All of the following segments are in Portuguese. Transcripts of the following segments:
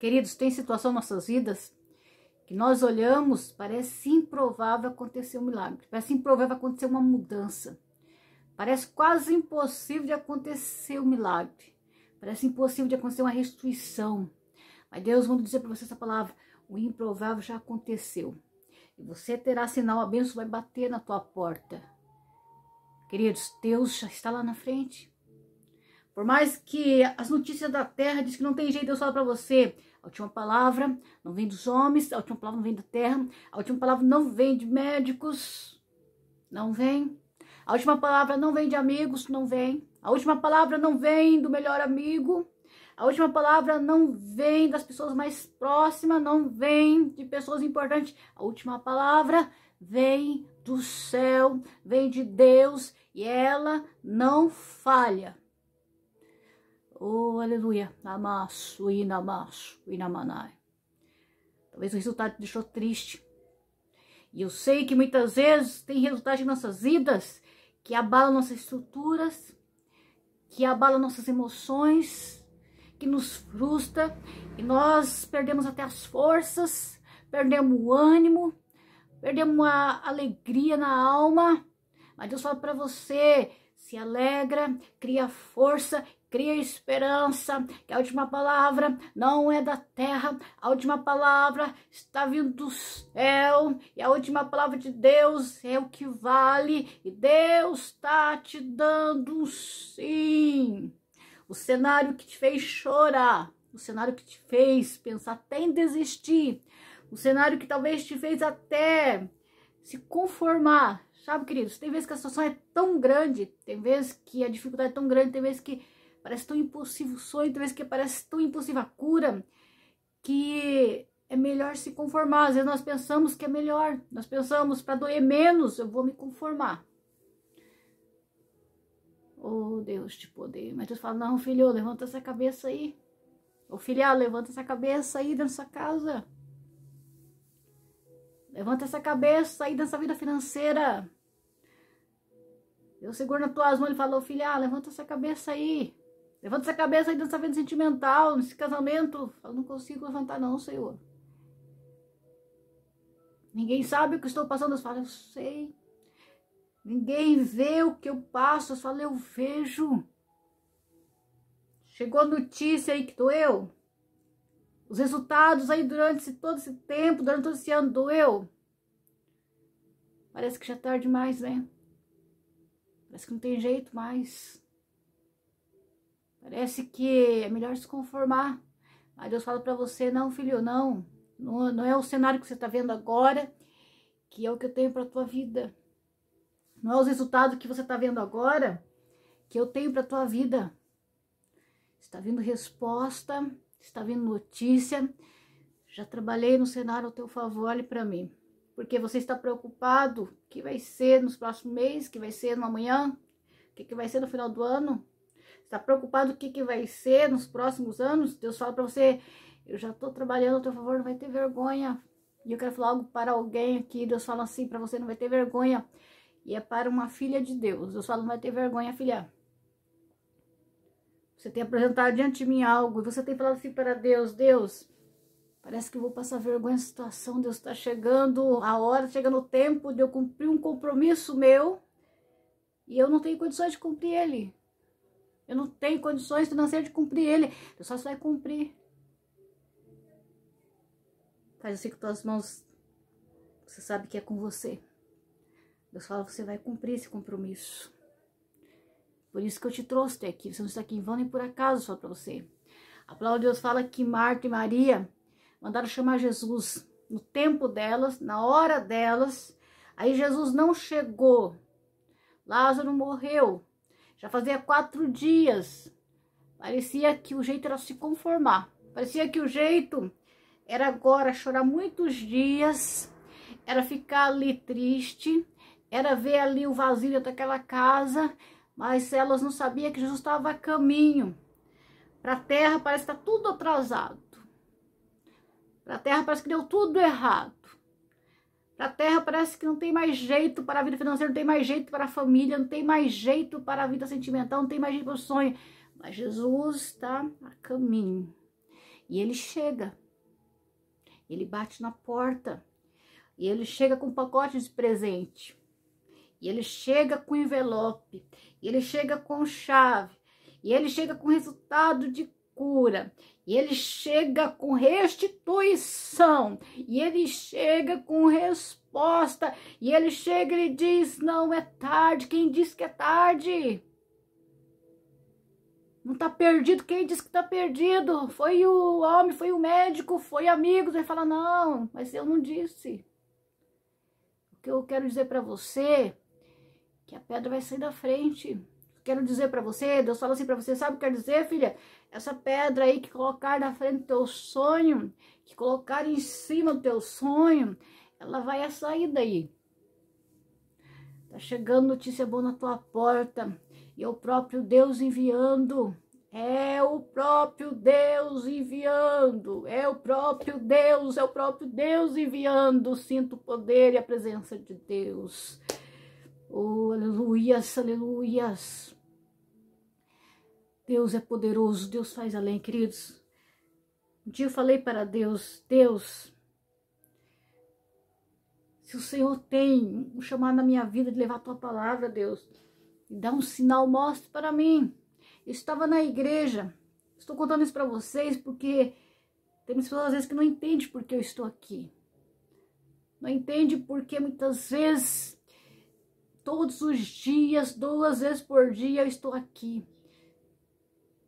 Queridos, tem situação em nossas vidas que nós olhamos, parece improvável acontecer um milagre, parece improvável acontecer uma mudança, parece quase impossível de acontecer um milagre, parece impossível de acontecer uma restituição. Mas Deus vamos dizer para você essa palavra: o improvável já aconteceu. E você terá sinal, a bênção vai bater na tua porta. Queridos, Deus já está lá na frente. Por mais que as notícias da terra diz que não tem jeito, eu fala para você. A última palavra não vem dos homens, a última palavra não vem da terra, a última palavra não vem de médicos, não vem. A última palavra não vem de amigos, não vem. A última palavra não vem do melhor amigo. A última palavra não vem das pessoas mais próximas, não vem de pessoas importantes. A última palavra vem do céu, vem de Deus e ela não falha. Oh, aleluia. Namasso, inamasso, inamanai. Talvez o resultado te deixou triste. E eu sei que muitas vezes tem resultados em nossas vidas que abalam nossas estruturas, que abalam nossas emoções, que nos frustra e nós perdemos até as forças, perdemos o ânimo, perdemos a alegria na alma. Mas Deus fala para você, se alegra, cria força Cria esperança, que a última palavra não é da terra, a última palavra está vindo do céu, e a última palavra de Deus é o que vale, e Deus está te dando um sim. O cenário que te fez chorar, o cenário que te fez pensar até em desistir, o cenário que talvez te fez até se conformar. Sabe, queridos, tem vezes que a situação é tão grande, tem vezes que a dificuldade é tão grande, tem vezes que Parece tão impossível o sonho, talvez que parece tão impossível a cura, que é melhor se conformar. Às vezes nós pensamos que é melhor, nós pensamos para doer menos, eu vou me conformar. Oh, Deus de poder. Mas Deus fala, não, filho, levanta essa cabeça aí. Ô, oh, filha, levanta essa cabeça aí dentro da sua casa. Levanta essa cabeça aí dessa vida financeira. Eu seguro nas tuas mãos e falo, filha, levanta essa cabeça aí. Levanta essa cabeça aí dessa vida sentimental, nesse casamento. Eu não consigo levantar, não, Senhor. Ninguém sabe o que estou passando. Eu falo, eu sei. Ninguém vê o que eu passo. Eu falo, eu vejo. Chegou a notícia aí que doeu. Os resultados aí durante esse, todo esse tempo, durante todo esse ano, doeu. Parece que já é tarde demais, né? Parece que não tem jeito mais. Parece que é melhor se conformar. Mas Deus fala para você, não, filho, não. não. Não é o cenário que você está vendo agora, que é o que eu tenho para tua vida. Não é os resultados que você está vendo agora, que eu tenho para tua vida. Está vindo resposta, está vindo notícia. Já trabalhei no cenário ao teu favor, olhe para mim. Porque você está preocupado, o que vai ser nos próximos meses, o que vai ser no amanhã, o que, que vai ser no final do ano está preocupado o que, que vai ser nos próximos anos, Deus fala para você, eu já estou trabalhando a teu favor, não vai ter vergonha. E eu quero falar algo para alguém aqui, Deus fala assim para você, não vai ter vergonha. E é para uma filha de Deus, Deus fala, não vai ter vergonha, filha. Você tem apresentado diante de mim algo, você tem falado assim para Deus, Deus, parece que eu vou passar vergonha essa situação, Deus está chegando a hora, tá chegando o tempo de eu cumprir um compromisso meu, e eu não tenho condições de cumprir ele. Eu não tenho condições financeiras de cumprir ele. Eu só vai cumprir. Faz assim com tuas mãos. Você sabe que é com você. Deus fala, você vai cumprir esse compromisso. Por isso que eu te trouxe até aqui. Você não está aqui em vão nem por acaso só para você. A palavra de Deus fala que Marta e Maria mandaram chamar Jesus no tempo delas, na hora delas. Aí Jesus não chegou. Lázaro morreu. Já fazia quatro dias. Parecia que o jeito era se conformar. Parecia que o jeito era agora chorar muitos dias, era ficar ali triste, era ver ali o vazio daquela casa, mas elas não sabiam que Jesus estava a caminho. Para a terra parece que está tudo atrasado. Para a terra parece que deu tudo errado da terra parece que não tem mais jeito para a vida financeira, não tem mais jeito para a família, não tem mais jeito para a vida sentimental, não tem mais jeito para o sonho. Mas Jesus está a caminho. E ele chega. Ele bate na porta. E ele chega com um pacote de presente. E ele chega com envelope. E ele chega com chave. E ele chega com resultado de cura, E ele chega com restituição, e ele chega com resposta, e ele chega e diz: Não é tarde. Quem diz que é tarde? Não tá perdido. Quem disse que tá perdido? Foi o homem, foi o médico, foi amigos. Ele fala: Não, mas eu não disse. O que eu quero dizer para você é que a pedra vai sair da frente quero dizer para você, Deus fala assim para você, sabe o que quer dizer, filha? Essa pedra aí que colocar na frente do teu sonho, que colocar em cima do teu sonho, ela vai sair daí. Tá chegando notícia boa na tua porta, e é o próprio Deus enviando. É o próprio Deus enviando, é o próprio Deus, é o próprio Deus enviando. Sinto o poder e a presença de Deus. Oh, aleluias, aleluias. Deus é poderoso, Deus faz além, queridos. Um dia eu falei para Deus, Deus, se o Senhor tem um chamado na minha vida de levar a tua palavra, Deus, dá um sinal, mostre para mim. Eu estava na igreja, estou contando isso para vocês porque tem pessoas às vezes que não entendem porque eu estou aqui. Não entende porque muitas vezes Todos os dias, duas vezes por dia, eu estou aqui.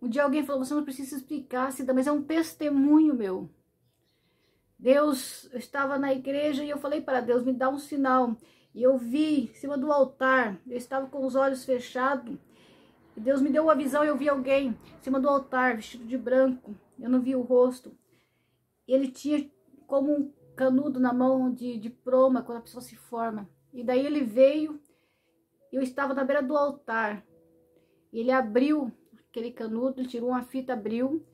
Um dia alguém falou, você não precisa explicar, Cida, mas é um testemunho meu. Deus, eu estava na igreja e eu falei para Deus, me dá um sinal. E eu vi, em cima do altar, eu estava com os olhos fechados. E Deus me deu uma visão e eu vi alguém em cima do altar, vestido de branco. Eu não vi o rosto. Ele tinha como um canudo na mão de, de proma, quando a pessoa se forma. E daí ele veio eu estava na beira do altar. E ele abriu aquele canudo, tirou uma fita, abriu.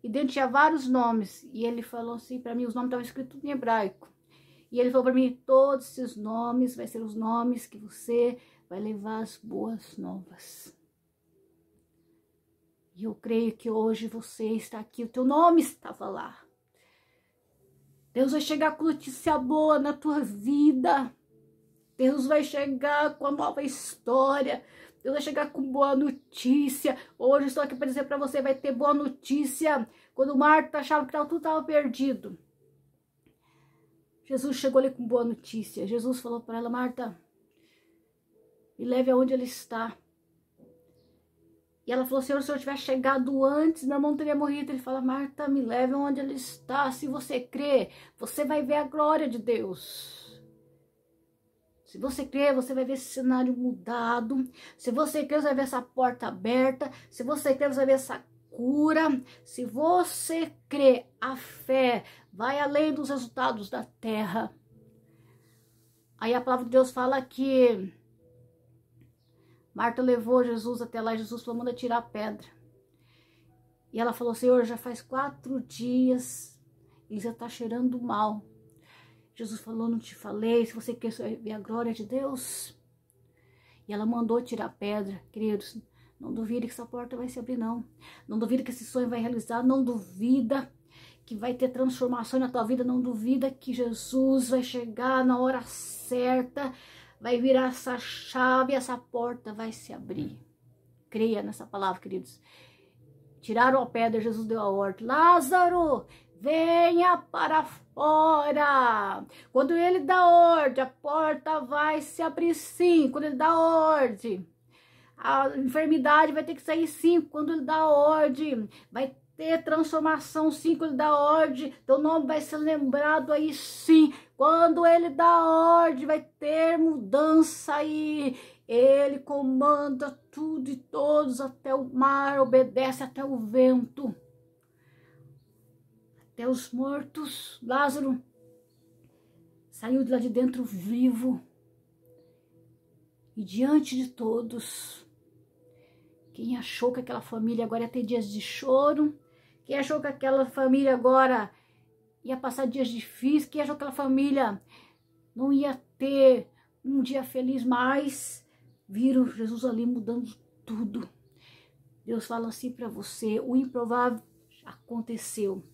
E dentro tinha vários nomes. E ele falou assim para mim, os nomes estavam escritos em hebraico. E ele falou para mim, todos esses nomes vai ser os nomes que você vai levar as boas novas. E eu creio que hoje você está aqui, o teu nome estava lá. Deus vai chegar com notícia boa na tua vida. Deus vai chegar com a nova história. Deus vai chegar com boa notícia. Hoje estou aqui para dizer para você, vai ter boa notícia. Quando Marta achava que tudo estava perdido. Jesus chegou ali com boa notícia. Jesus falou para ela, Marta, me leve aonde ele está. E ela falou, Senhor, se eu tivesse chegado antes, meu irmão teria morrido. Ele fala, Marta, me leve aonde ele está. Se você crer, você vai ver a glória de Deus. Se você crer, você vai ver esse cenário mudado. Se você crer, você vai ver essa porta aberta. Se você crer, você vai ver essa cura. Se você crer, a fé vai além dos resultados da terra. Aí a palavra de Deus fala que Marta levou Jesus até lá e Jesus falou: manda tirar a pedra. E ela falou: Senhor, já faz quatro dias e já está cheirando mal. Jesus falou, não te falei, se você quer ver a glória de Deus. E ela mandou tirar a pedra, queridos. Não duvide que essa porta vai se abrir, não. Não duvide que esse sonho vai realizar, não duvida que vai ter transformações na tua vida, não duvida que Jesus vai chegar na hora certa, vai virar essa chave, essa porta vai se abrir. Creia nessa palavra, queridos. Tiraram a pedra, Jesus deu a ordem. Lázaro, venha para fora. Quando ele dá ordem, a porta vai se abrir sim. Quando ele dá ordem, a enfermidade vai ter que sair sim. Quando ele dá ordem, vai ter transformação sim. Quando ele dá ordem, teu nome vai ser lembrado aí sim. Quando ele dá ordem, vai ter mudança aí. Ele comanda tudo e todos até o mar, obedece até o vento até os mortos. Lázaro saiu de lá de dentro vivo e diante de todos. Quem achou que aquela família agora ia ter dias de choro? Quem achou que aquela família agora ia passar dias difíceis? Quem achou que aquela família não ia ter um dia feliz mais? Viram Jesus ali mudando tudo. Deus fala assim para você: o improvável aconteceu.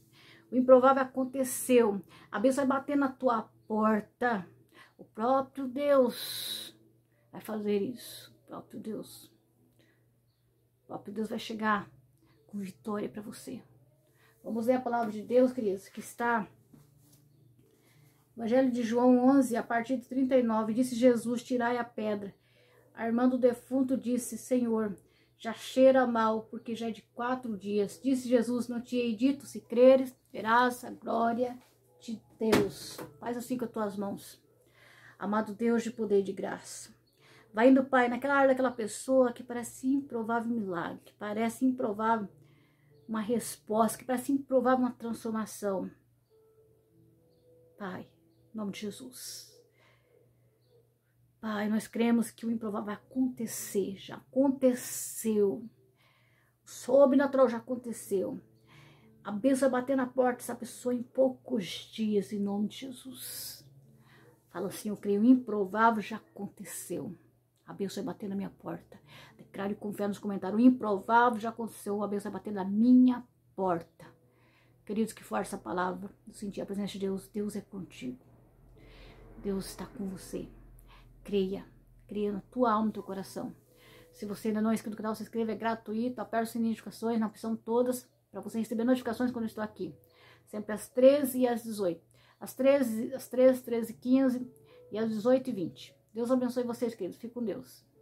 O improvável aconteceu. A bênção vai bater na tua porta. O próprio Deus vai fazer isso. O próprio Deus. O próprio Deus vai chegar com vitória para você. Vamos ler a palavra de Deus, queridos, que está Evangelho de João 11, a partir de 39, disse Jesus: Tirai a pedra. Armando o defunto disse: Senhor, já cheira mal, porque já é de quatro dias. Disse Jesus, não te hei dito, se creres, verás a glória de Deus. Faz assim com as tuas mãos. Amado Deus de poder e de graça. Vai indo, Pai, naquela área daquela pessoa que parece improvável milagre, que parece improvável uma resposta, que parece improvável uma transformação. Pai, em nome de Jesus. Pai, nós cremos que o improvável vai acontecer, já aconteceu. O sobrenatural já aconteceu. A bênção vai bater na porta dessa pessoa em poucos dias, em nome de Jesus. Fala assim, eu creio, o improvável já aconteceu. A bênção vai bater na minha porta. Declaro e confio nos comentários, o improvável já aconteceu, a bênção vai bater na minha porta. Queridos, que força a palavra, eu senti a presença de Deus, Deus é contigo. Deus está com você. Creia. Creia na tua alma e no teu coração. Se você ainda não é inscrito no canal, se inscreva, é gratuito. Aperta o sininho de notificações na opção todas para você receber notificações quando eu estou aqui. Sempre às 13 e às 18. Às 13, às 13, 13 15 e às 18 e 20. Deus abençoe vocês, queridos. Fique com Deus.